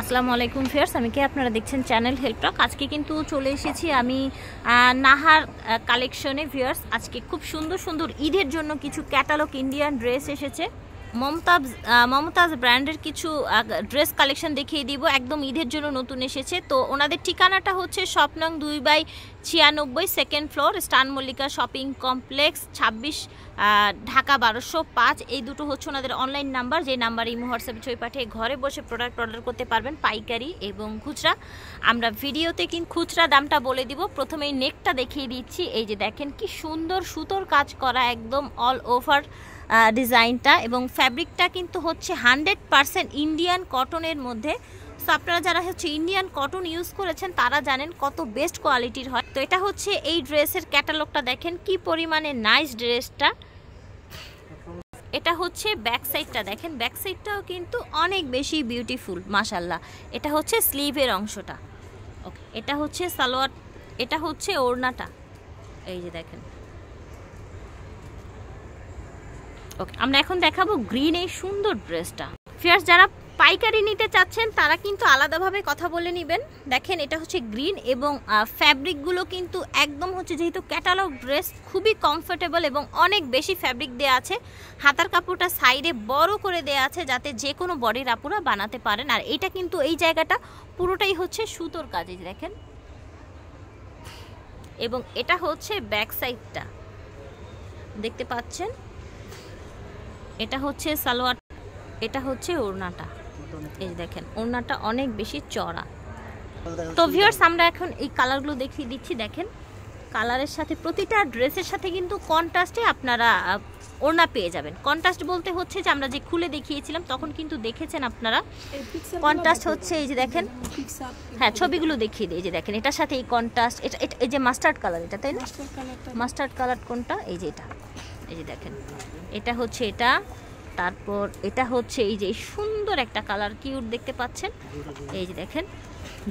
আসসালামু আলাইকুম ফিয়ার্স আমি কি আপনারা দেখছেন চ্যানেল হেল্প টক আজকে কিন্তু চলে এসেছি আমি নাহার কালেকশনে ভিয়ার্স আজকে খুব সুন্দর সুন্দর ঈদের জন্য কিছু ক্যাটালগ ইন্ডিয়ান ড্রেস এসেছে মমতাজ মমতাজ ব্র্যান্ডের কিছু ড্রেস কালেকশন দেখিয়ে দিব একদম ঈদের জন্য নতুন এসেছে তো ওনাদের ঠিকানাটা হচ্ছে স্বপ্নং দুই বাই ছিয়ানব্বই সেকেন্ড ফ্লোর স্টান মল্লিকা শপিং কমপ্লেক্স ছাব্বিশ ঢাকা বারোশো পাঁচ এই দুটো হচ্ছে ওনাদের অনলাইন নাম্বার যে নাম্বার এই হোয়াটসঅ্যাপে ছবি পাঠিয়ে ঘরে বসে প্রোডাক্ট অর্ডার করতে পারবেন পাইকারি এবং খুচরা আমরা ভিডিওতে কিন্তু খুচরা দামটা বলে দিব প্রথমেই নেকটা দেখিয়ে দিচ্ছি এই যে দেখেন কি সুন্দর সুতোর কাজ করা একদম অল ওভার ডিজাইনটা এবং ফ্যাব্রিকটা কিন্তু হচ্ছে হান্ড্রেড পারসেন্ট ইন্ডিয়ান কটনের মধ্যে সো আপনারা যারা হচ্ছে ইন্ডিয়ান কটন ইউজ করেছেন তারা জানেন কত বেস্ট কোয়ালিটির হয় তো এটা হচ্ছে এই ড্রেসের ক্যাটালগটা দেখেন কি পরিমাণে নাইস ড্রেসটা এটা হচ্ছে ব্যাক সাইডটা দেখেন ব্যাক সাইডটাও কিন্তু অনেক বেশি বিউটিফুল মাসাল্লাহ এটা হচ্ছে স্লিভের অংশটা ওকে এটা হচ্ছে সালোয়ার এটা হচ্ছে ওড়নাটা এই যে দেখেন ওকে আমরা এখন দেখাবো গ্রিন এই সুন্দর ড্রেসটা ফিয়ার্স যারা পাইকারি নিতে চাচ্ছেন তারা কিন্তু আলাদাভাবে কথা বলে নেবেন দেখেন এটা হচ্ছে গ্রিন এবং ফ্যাব্রিকগুলো কিন্তু একদম হচ্ছে যেহেতু ক্যাটালগ ড্রেস খুবই কমফোর্টেবল এবং অনেক বেশি ফ্যাব্রিক দেওয়া আছে হাতার কাপড়টা সাইডে বড় করে দেওয়া আছে যাতে যে কোনো বডির আপুরা বানাতে পারেন আর এটা কিন্তু এই জায়গাটা পুরোটাই হচ্ছে সুতোর কাজে দেখেন এবং এটা হচ্ছে ব্যাক সাইডটা দেখতে পাচ্ছেন এটা হচ্ছে সালোয়ার এটা হচ্ছে ওড়নাটা এই দেখেন ওড়নাটা অনেক বেশি চড়া তো ভিউয়ার্স আমরা এখন এই কালারগুলো দেখিয়ে দিচ্ছি দেখেন কালারের সাথে প্রতিটা ড্রেসের সাথে কিন্তু কন্ট্রাস্টে আপনারা ওড়না পেয়ে যাবেন কন্ট্রাস্ট বলতে হচ্ছে যে আমরা যে খুলে দেখিয়েছিলাম তখন কিন্তু দেখেছেন আপনারা কন্ট্রাস্ট হচ্ছে এই যে দেখেন হ্যাঁ ছবিগুলো দেখিয়ে দিই যে দেখেন এটার সাথে এই কন্ট্রাস্ট এটা এই যে মাস্টার্ড কালার এটা তাই না মাস্টার্ড কালার কোনটা এই যে এটা এই যে দেখেন এটা হচ্ছে এটা তারপর এটা হচ্ছে এই যে সুন্দর একটা কালার কিউট দেখতে পাচ্ছেন এই যে দেখেন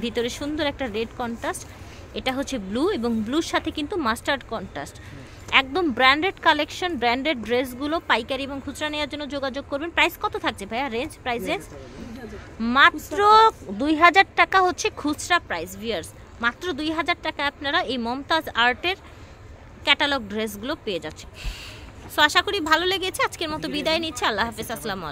ভিতরে সুন্দর একটা রেড কন্ট্রাস্ট এটা হচ্ছে ব্লু এবং ব্লুর সাথে কিন্তু মাস্টার্ড কন্ট্রাস্ট একদম ব্র্যান্ডেড কালেকশন ব্র্যান্ডেড ড্রেসগুলো পাইকারি এবং খুচরা নেওয়ার জন্য যোগাযোগ করবেন প্রাইস কত থাকছে ভাইয়া রেঞ্জ প্রাইস রেঞ্জ মাত্র দুই হাজার টাকা হচ্ছে খুচরা প্রাইস ভিয়ার্স মাত্র দুই হাজার টাকা আপনারা এই মমতাজ আর্টের ক্যাটালগ ড্রেসগুলো পেয়ে যাচ্ছে সো আশা করি ভালো লেগেছে আজকের মতো বিদায় নিচ্ছে আল্লাহ হাফিজ আসসালাম